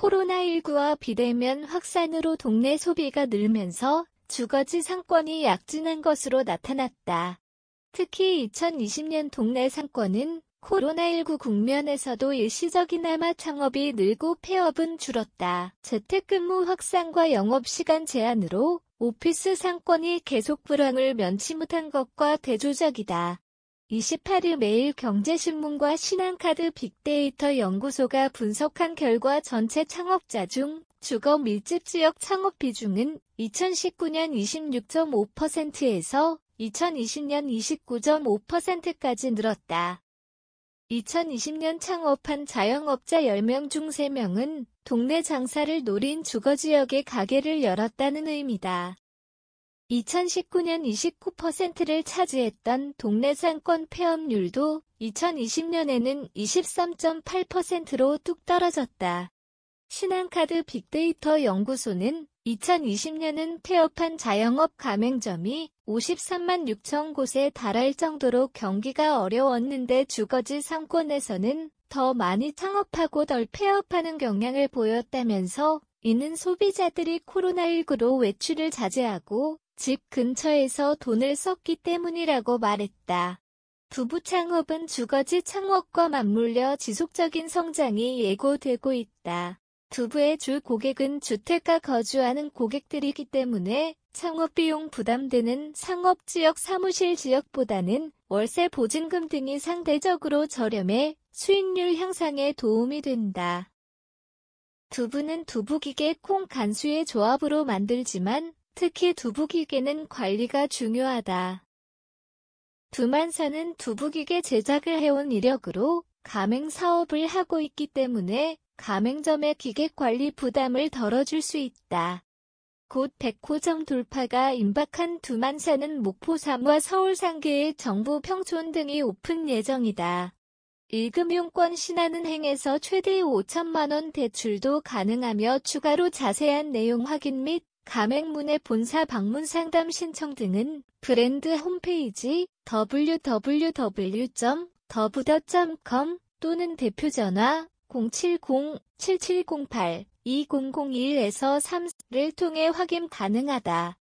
코로나19와 비대면 확산으로 동네 소비가 늘면서 주거지 상권이 약진한 것으로 나타났다. 특히 2020년 동네 상권은 코로나19 국면에서도 일시적이나마 창업이 늘고 폐업은 줄었다. 재택근무 확산과 영업시간 제한으로 오피스 상권이 계속 불황을 면치 못한 것과 대조적이다. 28일 매일 경제신문과 신한카드 빅데이터 연구소가 분석한 결과 전체 창업자 중 주거 밀집 지역 창업 비중은 2019년 26.5%에서 2020년 29.5%까지 늘었다. 2020년 창업한 자영업자 10명 중 3명은 동네 장사를 노린 주거지역에 가게를 열었다는 의미다. 2019년 29%를 차지했던 동네 상권 폐업률도 2020년에는 23.8%로 뚝 떨어졌다. 신한카드 빅데이터 연구소는 2020년은 폐업한 자영업 가맹점이 53만 6천 곳에 달할 정도로 경기가 어려웠는데 주거지 상권에서는 더 많이 창업하고 덜 폐업하는 경향을 보였다면서 이는 소비자들이 코로나19로 외출을 자제하고 집 근처에서 돈을 썼기 때문이라고 말했다. 부부 창업은 주거지 창업과 맞물려 지속적인 성장이 예고되고 있다. 부부의주 고객은 주택가 거주하는 고객들이기 때문에 창업 비용 부담되는 상업 지역 사무실 지역보다는 월세 보증금 등이 상대적으로 저렴해 수익률 향상에 도움이 된다. 두부는 두부기계 콩 간수의 조합으로 만들지만 특히 두부기계는 관리가 중요하다. 두만사는 두부기계 제작을 해온 이력으로 가맹 사업을 하고 있기 때문에 가맹점의 기계 관리 부담을 덜어줄 수 있다. 곧 백호점 돌파가 임박한 두만사는 목포 3와 서울 상계의 정부 평촌 등이 오픈 예정이다. 일금융권 신한은행에서 최대 5천만원 대출도 가능하며 추가로 자세한 내용 확인 및 가맹문의 본사 방문 상담 신청 등은 브랜드 홈페이지 www.더부더.com 또는 대표전화 070-7708-2001에서 3를 통해 확인 가능하다.